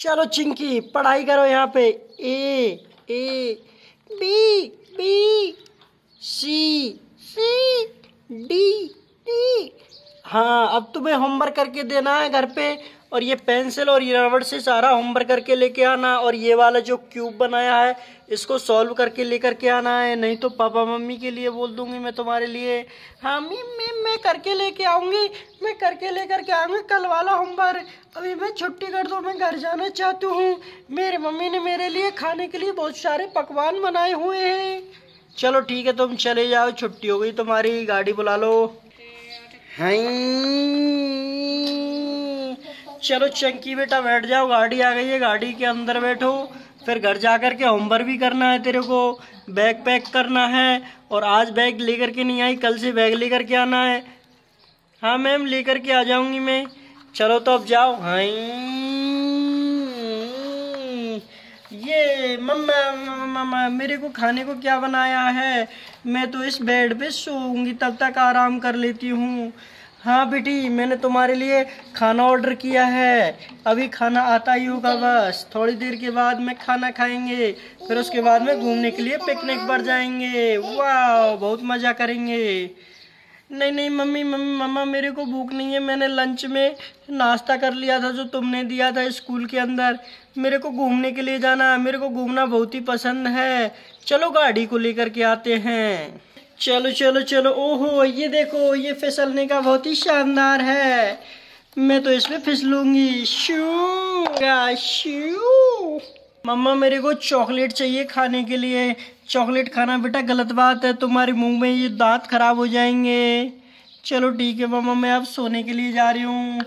चलो चिंकी पढ़ाई करो यहाँ पे A A B B C C D हाँ अब तुम्हें होमवर्क करके देना है घर पे और ये पेंसिल और ये रबड़ से सारा होमवर्क करके लेके आना और ये वाला जो क्यूब बनाया है इसको सॉल्व करके लेकर के आना है नहीं तो पापा मम्मी के लिए बोल दूंगी मैं तुम्हारे लिए हाँ मी मी मैं करके लेके आऊँगी मैं करके लेकर के आऊँगी कल वाला होमवर्क अभी मैं छुट्टी कर दो मैं घर जाना चाहती हूँ मेरी मम्मी ने मेरे लिए खाने के लिए बहुत सारे पकवान बनाए हुए हैं चलो ठीक है तुम चले जाओ छुट्टी हो गई तुम्हारी गाड़ी बुला लो चलो चंकी बेटा बैठ जाओ गाड़ी आ गई है गाड़ी के अंदर बैठो फिर घर जा कर के होमवर्क भी करना है तेरे को बैग पैक करना है और आज बैग लेकर के नहीं आई कल से बैग लेकर के आना है हाँ मैम लेकर के आ जाऊंगी मैं चलो तो अब जाओ हाई ये मम्मा मम्मा मेरे को खाने को क्या बनाया है मैं तो इस बेड पे सोऊंगी तब तक आराम कर लेती हूँ हाँ बेटी मैंने तुम्हारे लिए खाना ऑर्डर किया है अभी खाना आता ही होगा बस थोड़ी देर के बाद में खाना खाएंगे फिर उसके बाद में घूमने के लिए पिकनिक पर जाएंगे वाह बहुत मज़ा करेंगे नहीं नहीं मम्मी मम्मी मम्मा मेरे को भूख नहीं है मैंने लंच में नाश्ता कर लिया था जो तुमने दिया था स्कूल के अंदर मेरे को घूमने के लिए जाना मेरे को घूमना बहुत ही पसंद है चलो गाड़ी को लेकर के आते हैं चलो चलो चलो ओहो ये देखो ये फिसलने का बहुत ही शानदार है मैं तो इसमें फिसलूंगी शू शू मम्मा मेरे को चॉकलेट चाहिए खाने के लिए चॉकलेट खाना बेटा गलत बात है तुम्हारे मुंह में ये दांत खराब हो जाएंगे चलो ठीक है मामा मैं अब सोने के लिए जा रही हूँ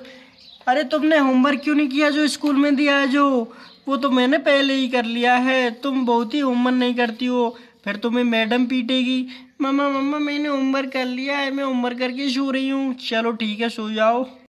अरे तुमने होमवर्क क्यों नहीं किया जो स्कूल में दिया है जो वो तो मैंने पहले ही कर लिया है तुम बहुत ही होमवर्क नहीं करती हो फिर तुम्हें मैडम पीटेगी मामा मामा मैंने होमवर्क कर लिया है मैं होमवर्क करके सो रही हूँ चलो ठीक है सो जाओ